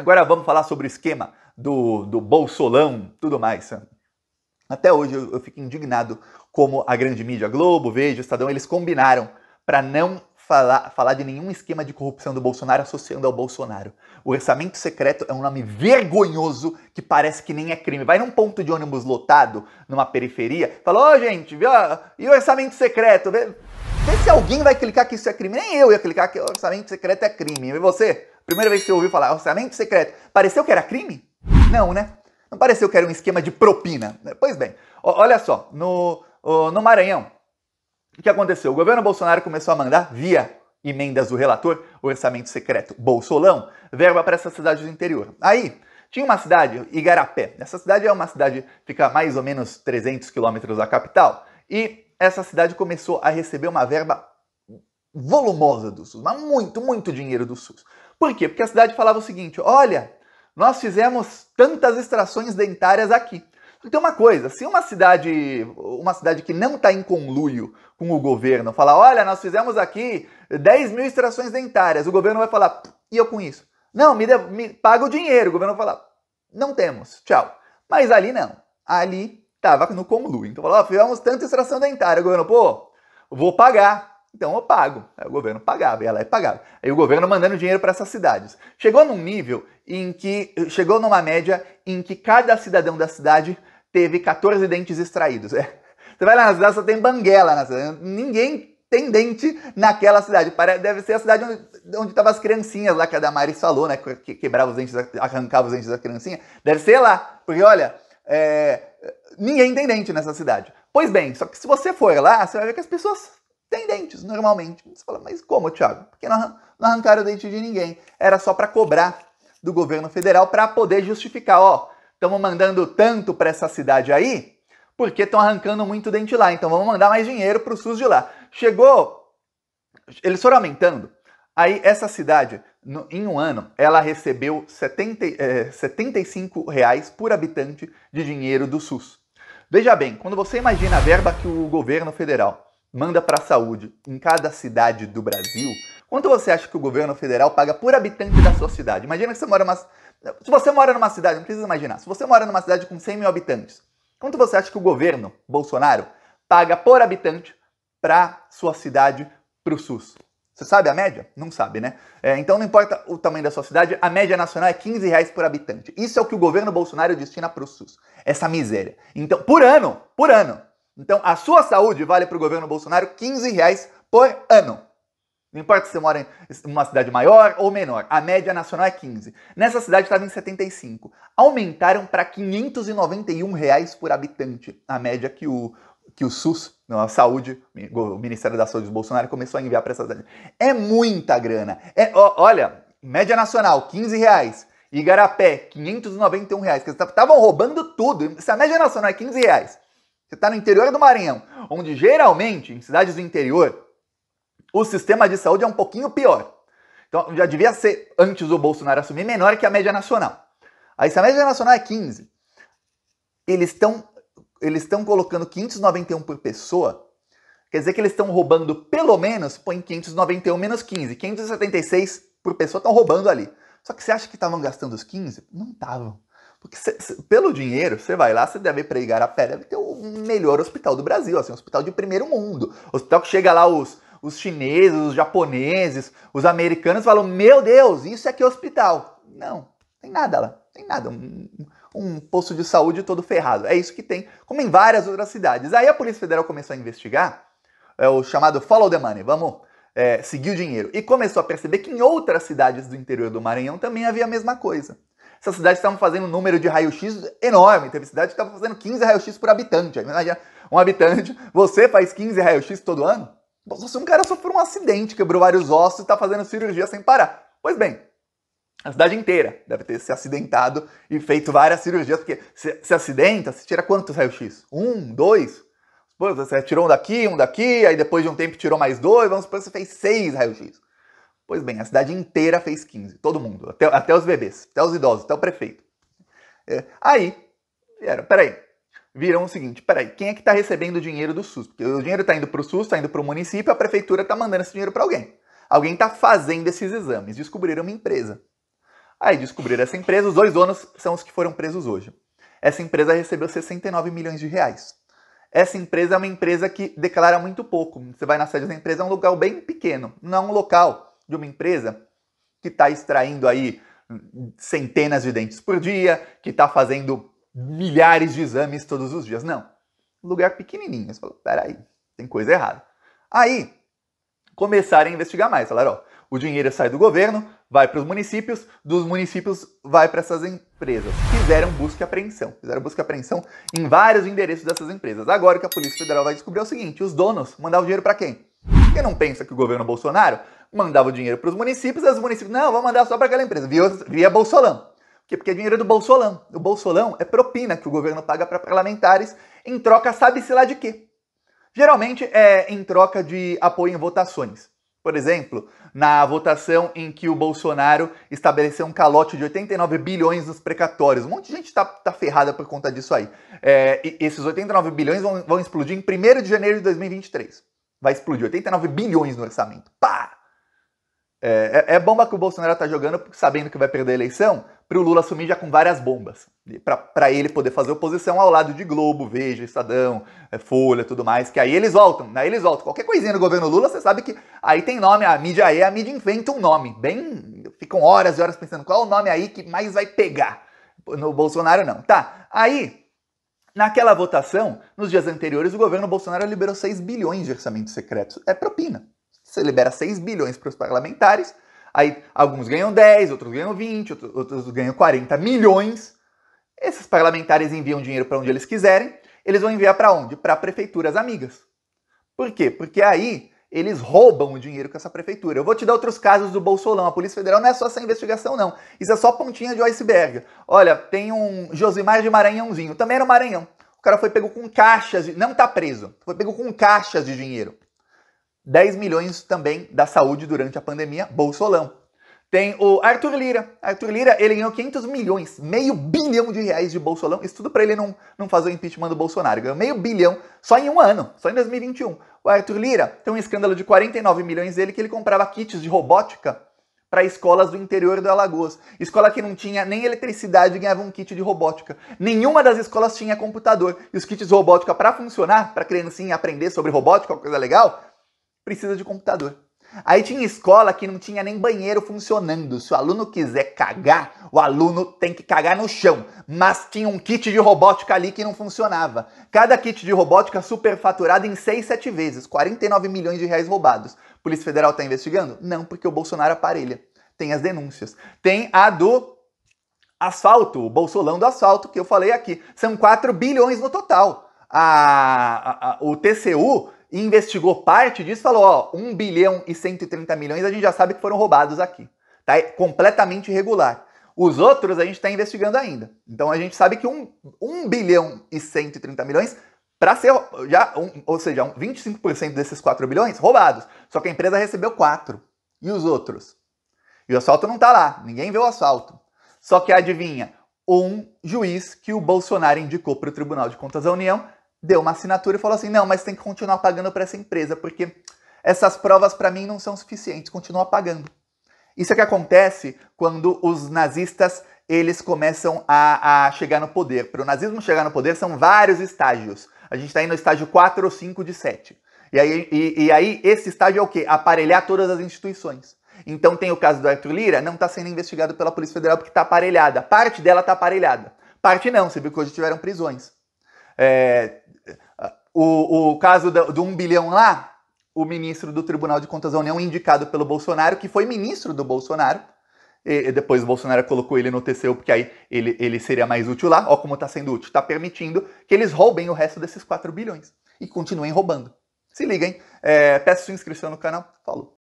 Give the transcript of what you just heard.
Agora vamos falar sobre o esquema do, do Bolsolão, tudo mais. Até hoje eu, eu fico indignado como a grande mídia, Globo, Veja, Estadão, eles combinaram para não falar, falar de nenhum esquema de corrupção do Bolsonaro associando ao Bolsonaro. O orçamento secreto é um nome vergonhoso que parece que nem é crime. Vai num ponto de ônibus lotado, numa periferia, fala, ô oh, gente, viu? e o orçamento secreto? Vê, vê se alguém vai clicar que isso é crime. Nem eu ia clicar que o orçamento secreto é crime. E você? Primeira vez que você ouviu falar orçamento secreto, pareceu que era crime? Não, né? Não pareceu que era um esquema de propina. É, pois bem, olha só, no, no Maranhão, o que aconteceu? O governo Bolsonaro começou a mandar, via emendas do relator, orçamento secreto Bolsolão, verba para essas cidades do interior. Aí, tinha uma cidade, Igarapé. Essa cidade é uma cidade que fica mais ou menos 300 quilômetros da capital. E essa cidade começou a receber uma verba volumosa do SUS, mas muito, muito dinheiro do SUS. Por quê? Porque a cidade falava o seguinte: olha, nós fizemos tantas extrações dentárias aqui. Então, uma coisa, se uma cidade, uma cidade que não está em conluio com o governo falar, olha, nós fizemos aqui 10 mil extrações dentárias, o governo vai falar, e eu com isso? Não, me, devo, me paga o dinheiro, o governo vai falar, não temos, tchau. Mas ali não, ali estava no conluio. Então falou, fizemos tanta extração dentária, o governo, pô, vou pagar então eu pago. Aí o governo pagava, ia lá e pagava. Aí o governo mandando dinheiro para essas cidades. Chegou num nível em que. Chegou numa média em que cada cidadão da cidade teve 14 dentes extraídos. É. Você vai lá na cidade, só tem banguela na cidade. Ninguém tem dente naquela cidade. Deve ser a cidade onde estavam as criancinhas lá que a Damaris falou, né? Que quebrava os dentes, arrancava os dentes da criancinha. Deve ser lá. Porque olha, é... ninguém tem dente nessa cidade. Pois bem, só que se você for lá, você vai ver que as pessoas tem dentes, normalmente. Você fala, mas como, Thiago? Porque não, não arrancaram o dente de ninguém. Era só para cobrar do governo federal para poder justificar, ó, estamos mandando tanto para essa cidade aí, porque estão arrancando muito dente lá, então vamos mandar mais dinheiro para o SUS de lá. Chegou, eles foram aumentando. Aí essa cidade, no, em um ano, ela recebeu 70, 75 eh, reais por habitante de dinheiro do SUS. Veja bem, quando você imagina a verba que o governo federal manda para a saúde em cada cidade do Brasil, quanto você acha que o governo federal paga por habitante da sua cidade? Imagina que você mora numa. Se você mora numa cidade, não precisa imaginar, se você mora numa cidade com 100 mil habitantes, quanto você acha que o governo, Bolsonaro, paga por habitante para sua cidade, para o SUS? Você sabe a média? Não sabe, né? É, então não importa o tamanho da sua cidade, a média nacional é 15 reais por habitante. Isso é o que o governo Bolsonaro destina para o SUS. Essa miséria. Então, por ano, por ano. Então, a sua saúde vale para o governo Bolsonaro 15 reais por ano. Não importa se você mora em uma cidade maior ou menor, a média nacional é 15. Nessa cidade estava em 75. Aumentaram para 591 reais por habitante, a média que o, que o SUS, não, a saúde, o Ministério da Saúde do Bolsonaro começou a enviar para essa cidade. É muita grana. É, ó, olha, média nacional, 15 reais. Igarapé, 591 reais. Estavam roubando tudo. Se a média nacional é 15 reais você está no interior do Maranhão, onde geralmente, em cidades do interior, o sistema de saúde é um pouquinho pior. Então já devia ser, antes do Bolsonaro assumir, menor que a média nacional. Aí se a média nacional é 15, eles estão eles estão colocando 591 por pessoa, quer dizer que eles estão roubando pelo menos, põe 591 menos 15, 576 por pessoa estão roubando ali. Só que você acha que estavam gastando os 15? Não estavam. Porque cê, cê, pelo dinheiro, você vai lá, você deve pregar a pé, deve ter melhor hospital do Brasil, assim, um hospital de primeiro mundo. Hospital que chega lá os, os chineses, os japoneses, os americanos falam: Meu Deus, isso é que é hospital. Não, tem nada lá, tem nada. Um, um posto de saúde todo ferrado. É isso que tem, como em várias outras cidades. Aí a Polícia Federal começou a investigar é, o chamado follow the money, vamos é, seguir o dinheiro. E começou a perceber que em outras cidades do interior do Maranhão também havia a mesma coisa. Essas cidades estavam fazendo um número de raio-x enorme. Teve cidade que estava fazendo 15 raio-x por habitante. Imagina, um habitante, você faz 15 raio-x todo ano? Se um cara sofreu um acidente, quebrou vários ossos e está fazendo cirurgia sem parar. Pois bem, a cidade inteira deve ter se acidentado e feito várias cirurgias, porque se, se acidenta, se tira quantos raio-x? Um, dois? Pô, você tirou um daqui, um daqui, aí depois de um tempo tirou mais dois, vamos supor que você fez seis raio-x. Pois bem, a cidade inteira fez 15, todo mundo, até, até os bebês, até os idosos, até o prefeito. É, aí, vieram, peraí, viram o seguinte, peraí, quem é que está recebendo o dinheiro do SUS? Porque o dinheiro está indo para o SUS, está indo para o município, a prefeitura está mandando esse dinheiro para alguém. Alguém está fazendo esses exames, descobriram uma empresa. Aí descobriram essa empresa, os dois donos são os que foram presos hoje. Essa empresa recebeu 69 milhões de reais. Essa empresa é uma empresa que declara muito pouco. Você vai na sede da empresa, é um local bem pequeno, não é um local de uma empresa que está extraindo aí centenas de dentes por dia, que está fazendo milhares de exames todos os dias. Não. Lugar pequenininho. Você falou, peraí, tem coisa errada. Aí, começaram a investigar mais. Falaram, ó, o dinheiro sai do governo, vai para os municípios, dos municípios vai para essas empresas. Fizeram busca e apreensão. Fizeram busca e apreensão em vários endereços dessas empresas. Agora o que a Polícia Federal vai descobrir é o seguinte, os donos o dinheiro para quem? Quem não pensa que o governo Bolsonaro mandava o dinheiro para os municípios, os municípios, não, vou mandar só para aquela empresa, via, via Bolsolão. Por quê? Porque é dinheiro do Bolsolão. O Bolsolão é propina que o governo paga para parlamentares em troca sabe-se lá de quê. Geralmente é em troca de apoio em votações. Por exemplo, na votação em que o Bolsonaro estabeleceu um calote de 89 bilhões nos precatórios. Um monte de gente está tá ferrada por conta disso aí. É, esses 89 bilhões vão, vão explodir em 1 de janeiro de 2023. Vai explodir 89 bilhões no orçamento. Pá! É, é, é bomba que o Bolsonaro está jogando sabendo que vai perder a eleição, para o Lula assumir já com várias bombas. Para ele poder fazer oposição ao lado de Globo, Veja, Estadão, é, Folha, tudo mais, que aí eles voltam, né? eles voltam. Qualquer coisinha do governo Lula, você sabe que aí tem nome, a mídia é, a mídia inventa um nome, bem, ficam horas e horas pensando qual é o nome aí que mais vai pegar. No Bolsonaro não. Tá, aí, naquela votação, nos dias anteriores, o governo Bolsonaro liberou 6 bilhões de orçamentos secretos. É propina. Você libera 6 bilhões para os parlamentares, aí alguns ganham 10, outros ganham 20, outros, ganham 40 milhões. Esses parlamentares enviam dinheiro para onde eles quiserem, eles vão enviar para onde? Para prefeituras amigas. Por quê? Porque aí eles roubam o dinheiro com essa prefeitura. Eu vou te dar outros casos do Bolsolão. A Polícia Federal não é só essa investigação, não. Isso é só pontinha de iceberg. Olha, tem um Josimar de Maranhãozinho. Também era um Maranhão. O cara foi pego com caixas de... Não tá preso. Foi pego com caixas de dinheiro. 10 milhões também da saúde durante a pandemia, Bolsolão. Tem o Arthur Lira. Arthur Lira, ele ganhou 500 milhões, meio bilhão de reais de Bolsolão. Isso tudo para ele não, não fazer o impeachment do Bolsonaro. Ganhou meio bilhão só em um ano, só em 2021. O Arthur Lira tem um escândalo de 49 milhões dele que ele comprava kits de robótica para escolas do interior do Alagoas. Escola que não tinha nem eletricidade ganhava um kit de robótica. Nenhuma das escolas tinha computador. E os kits de robótica para funcionar, para criancinha aprender sobre robótica, uma coisa legal, precisa de computador. Aí tinha escola que não tinha nem banheiro funcionando. Se o aluno quiser cagar, o aluno tem que cagar no chão. Mas tinha um kit de robótica ali que não funcionava. Cada kit de robótica superfaturado em 6, 7 vezes. 49 milhões de reais roubados. Polícia Federal está investigando? Não, porque o Bolsonaro aparelha. Tem as denúncias. Tem a do asfalto, o bolsolão do asfalto que eu falei aqui. São 4 bilhões no total. A, a, a, o TCU investigou parte disso falou: ó, 1 bilhão e 130 milhões a gente já sabe que foram roubados aqui. Tá é completamente irregular. Os outros a gente está investigando ainda. Então a gente sabe que 1, 1 bilhão e 130 milhões para ser já, um, ou seja, um 25% desses 4 bilhões roubados. Só que a empresa recebeu 4. E os outros? E o assalto não está lá, ninguém vê o assalto. Só que adivinha, um juiz que o Bolsonaro indicou para o Tribunal de Contas da União deu uma assinatura e falou assim: não, mas tem que continuar pagando para essa empresa, porque essas provas para mim não são suficientes, continua pagando. Isso é que acontece quando os nazistas eles começam a, a chegar no poder. Para o nazismo chegar no poder, são vários estágios. A gente está indo no estágio 4 ou 5 de 7. E aí, e, e aí esse estágio é o quê? Aparelhar todas as instituições. Então tem o caso do Arthur Lira, não está sendo investigado pela Polícia Federal porque está aparelhada. Parte dela está aparelhada. Parte não, você viu que hoje tiveram prisões. É, o, o caso do, do um bilhão lá, o ministro do Tribunal de Contas da União, indicado pelo Bolsonaro, que foi ministro do Bolsonaro, e depois o Bolsonaro colocou ele no TCU, porque aí ele, ele seria mais útil lá. Ó, como está sendo útil. Está permitindo que eles roubem o resto desses 4 bilhões e continuem roubando. Se liguem. É, peço sua inscrição no canal. Falou.